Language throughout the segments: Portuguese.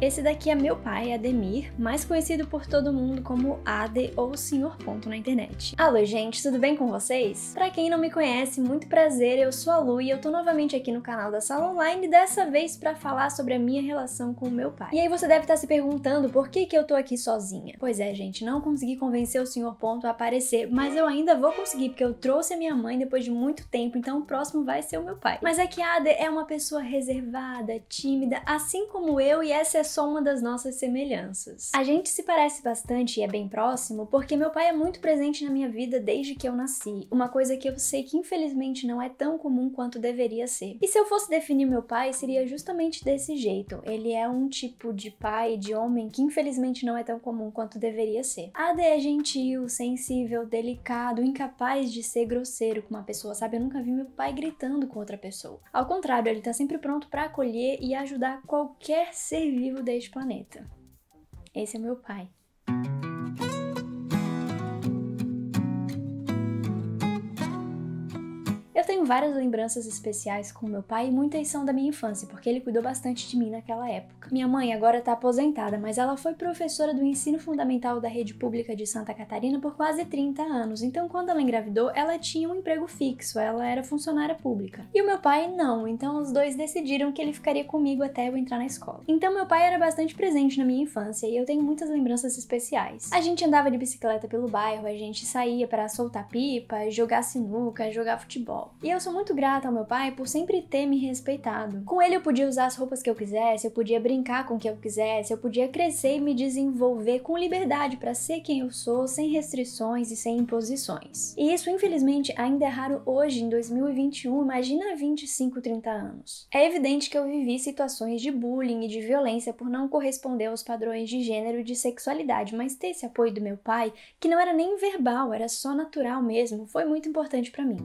Esse daqui é meu pai, Ademir, mais conhecido por todo mundo como Ade ou Senhor Ponto na internet. Alô, gente, tudo bem com vocês? Para quem não me conhece, muito prazer, eu sou a Lu e eu tô novamente aqui no canal da Sala Online, dessa vez para falar sobre a minha relação com o meu pai. E aí você deve estar tá se perguntando por que que eu tô aqui sozinha. Pois é, gente, não consegui convencer o Senhor Ponto a aparecer, mas eu ainda vou conseguir porque eu trouxe a minha mãe depois de muito tempo, então o próximo vai ser o meu pai. Mas é que Ade é uma pessoa reservada, tímida, assim como eu, e essa é uma das nossas semelhanças. A gente se parece bastante e é bem próximo porque meu pai é muito presente na minha vida desde que eu nasci, uma coisa que eu sei que infelizmente não é tão comum quanto deveria ser. E se eu fosse definir meu pai, seria justamente desse jeito. Ele é um tipo de pai, de homem que infelizmente não é tão comum quanto deveria ser. Ade é gentil, sensível, delicado, incapaz de ser grosseiro com uma pessoa, sabe? Eu nunca vi meu pai gritando com outra pessoa. Ao contrário, ele tá sempre pronto para acolher e ajudar qualquer ser vivo mudei de planeta. Esse é meu pai. tenho várias lembranças especiais com meu pai e muitas são da minha infância, porque ele cuidou bastante de mim naquela época. Minha mãe agora está aposentada, mas ela foi professora do ensino fundamental da rede pública de Santa Catarina por quase 30 anos, então quando ela engravidou, ela tinha um emprego fixo, ela era funcionária pública. E o meu pai não, então os dois decidiram que ele ficaria comigo até eu entrar na escola. Então meu pai era bastante presente na minha infância e eu tenho muitas lembranças especiais. A gente andava de bicicleta pelo bairro, a gente saía para soltar pipa, jogar sinuca, jogar futebol. E eu sou muito grata ao meu pai por sempre ter me respeitado. Com ele eu podia usar as roupas que eu quisesse, eu podia brincar com o que eu quisesse, eu podia crescer e me desenvolver com liberdade para ser quem eu sou, sem restrições e sem imposições. E isso, infelizmente, ainda é raro hoje, em 2021, imagina 25, 30 anos. É evidente que eu vivi situações de bullying e de violência por não corresponder aos padrões de gênero e de sexualidade, mas ter esse apoio do meu pai, que não era nem verbal, era só natural mesmo, foi muito importante para mim.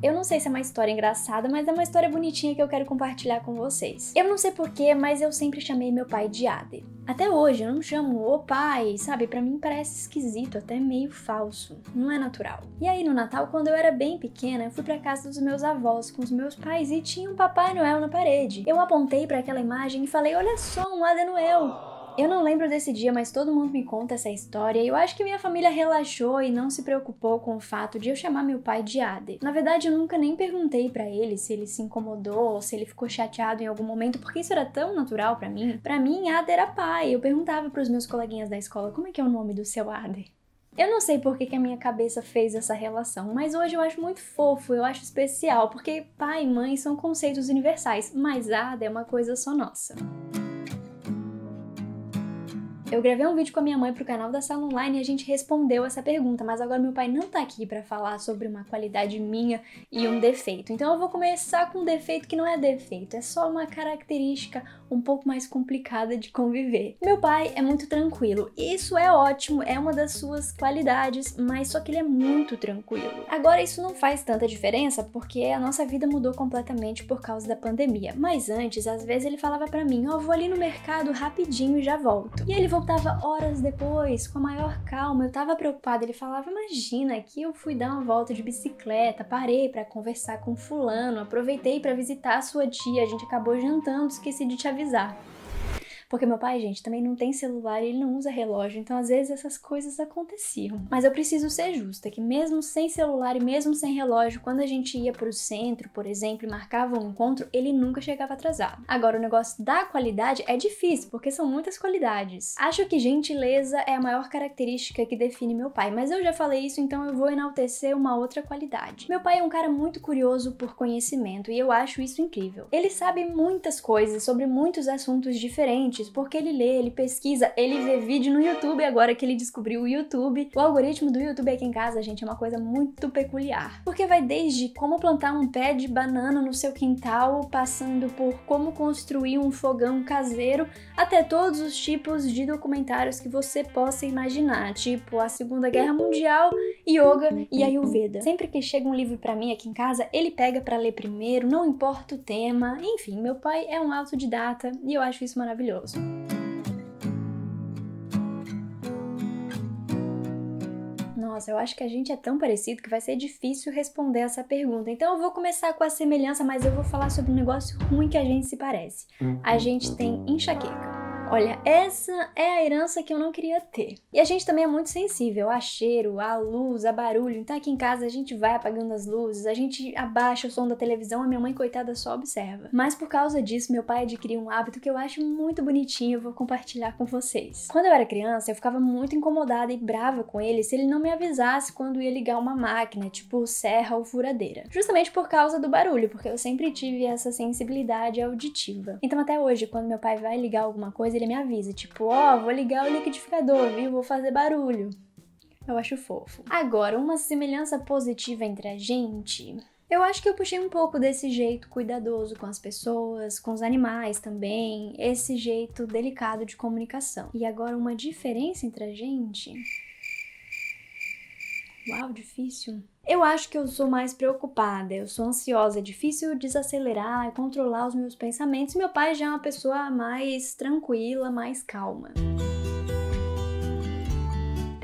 Eu não sei se é uma história engraçada, mas é uma história bonitinha que eu quero compartilhar com vocês. Eu não sei porquê, mas eu sempre chamei meu pai de Ader. Até hoje eu não chamo o pai, sabe? Para mim parece esquisito, até meio falso. Não é natural. E aí no Natal, quando eu era bem pequena, eu fui para casa dos meus avós com os meus pais e tinha um Papai Noel na parede. Eu apontei para aquela imagem e falei: "Olha só, um Ader Noel". Eu não lembro desse dia, mas todo mundo me conta essa história e eu acho que minha família relaxou e não se preocupou com o fato de eu chamar meu pai de Ade. Na verdade, eu nunca nem perguntei para ele se ele se incomodou ou se ele ficou chateado em algum momento, porque isso era tão natural para mim. Para mim, Ade era pai. Eu perguntava para os meus coleguinhas da escola como é que é o nome do seu Ade. Eu não sei por que, que a minha cabeça fez essa relação, mas hoje eu acho muito fofo, eu acho especial, porque pai e mãe são conceitos universais, mas Ada é uma coisa só nossa. Eu gravei um vídeo com a minha mãe pro canal da Sala Online e a gente respondeu essa pergunta, mas agora meu pai não tá aqui para falar sobre uma qualidade minha e um defeito. Então eu vou começar com um defeito que não é defeito, é só uma característica um pouco mais complicada de conviver. Meu pai é muito tranquilo. Isso é ótimo, é uma das suas qualidades, mas só que ele é muito tranquilo. Agora isso não faz tanta diferença porque a nossa vida mudou completamente por causa da pandemia. Mas antes, às vezes ele falava para mim: "Ó, oh, vou ali no mercado rapidinho e já volto". E ele voltava horas depois, com a maior calma. Eu tava preocupada. Ele falava: Imagina que eu fui dar uma volta de bicicleta, parei para conversar com Fulano, aproveitei para visitar a sua tia, a gente acabou jantando, esqueci de te avisar. Porque meu pai, gente, também não tem celular e ele não usa relógio, então às vezes essas coisas aconteciam. Mas eu preciso ser justa, que mesmo sem celular e mesmo sem relógio, quando a gente ia para o centro, por exemplo, e marcava um encontro, ele nunca chegava atrasado. Agora, o negócio da qualidade é difícil, porque são muitas qualidades. Acho que gentileza é a maior característica que define meu pai, mas eu já falei isso, então eu vou enaltecer uma outra qualidade. Meu pai é um cara muito curioso por conhecimento e eu acho isso incrível. Ele sabe muitas coisas sobre muitos assuntos diferentes porque ele lê, ele pesquisa, ele vê vídeo no YouTube agora que ele descobriu o YouTube. O algoritmo do YouTube aqui em casa, gente, é uma coisa muito peculiar. Porque vai desde como plantar um pé de banana no seu quintal, passando por como construir um fogão caseiro, até todos os tipos de documentários que você possa imaginar, tipo a Segunda Guerra Mundial, yoga e ayurveda. Sempre que chega um livro para mim aqui em casa, ele pega para ler primeiro, não importa o tema. Enfim, meu pai é um autodidata e eu acho isso maravilhoso. Assim. Nossa, eu acho que a gente é tão parecido que vai ser difícil responder essa pergunta. Então eu vou começar com a semelhança, mas eu vou falar sobre um negócio ruim que a gente se parece. Hum. A gente tem enxaqueca. Olha, essa é a herança que eu não queria ter. E a gente também é muito sensível a cheiro, a luz, a barulho. Então aqui em casa a gente vai apagando as luzes, a gente abaixa o som da televisão, a minha mãe, coitada, só observa. Mas por causa disso, meu pai adquiriu um hábito que eu acho muito bonitinho e eu vou compartilhar com vocês. Quando eu era criança, eu ficava muito incomodada e brava com ele se ele não me avisasse quando ia ligar uma máquina, tipo serra ou furadeira. Justamente por causa do barulho, porque eu sempre tive essa sensibilidade auditiva. Então até hoje, quando meu pai vai ligar alguma coisa, ele me avisa, tipo, ó, oh, vou ligar o liquidificador, viu? Vou fazer barulho. Eu acho fofo. Agora, uma semelhança positiva entre a gente. Eu acho que eu puxei um pouco desse jeito cuidadoso com as pessoas, com os animais também, esse jeito delicado de comunicação. E agora, uma diferença entre a gente. Uau, difícil. Eu acho que eu sou mais preocupada, eu sou ansiosa, é difícil desacelerar e controlar os meus pensamentos. Meu pai já é uma pessoa mais tranquila, mais calma.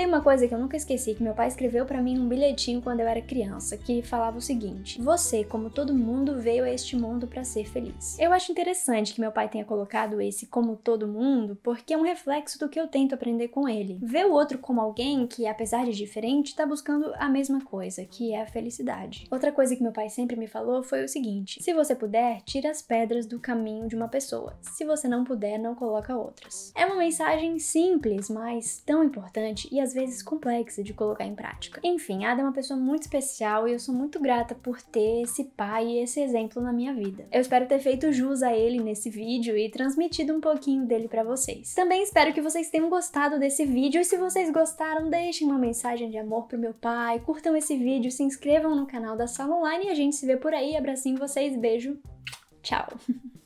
Tem uma coisa que eu nunca esqueci que meu pai escreveu para mim num bilhetinho quando eu era criança, que falava o seguinte: Você, como todo mundo, veio a este mundo para ser feliz. Eu acho interessante que meu pai tenha colocado esse como todo mundo, porque é um reflexo do que eu tento aprender com ele. Ver o outro como alguém que, apesar de diferente, está buscando a mesma coisa, que é a felicidade. Outra coisa que meu pai sempre me falou foi o seguinte: se você puder, tira as pedras do caminho de uma pessoa. Se você não puder, não coloca outras. É uma mensagem simples, mas tão importante e às vezes complexa de colocar em prática. Enfim, Ada é uma pessoa muito especial e eu sou muito grata por ter esse pai e esse exemplo na minha vida. Eu espero ter feito jus a ele nesse vídeo e transmitido um pouquinho dele para vocês. Também espero que vocês tenham gostado desse vídeo e se vocês gostaram, deixem uma mensagem de amor pro meu pai, curtam esse vídeo, se inscrevam no canal da Sala Online e a gente se vê por aí. Abracinho vocês, beijo, tchau!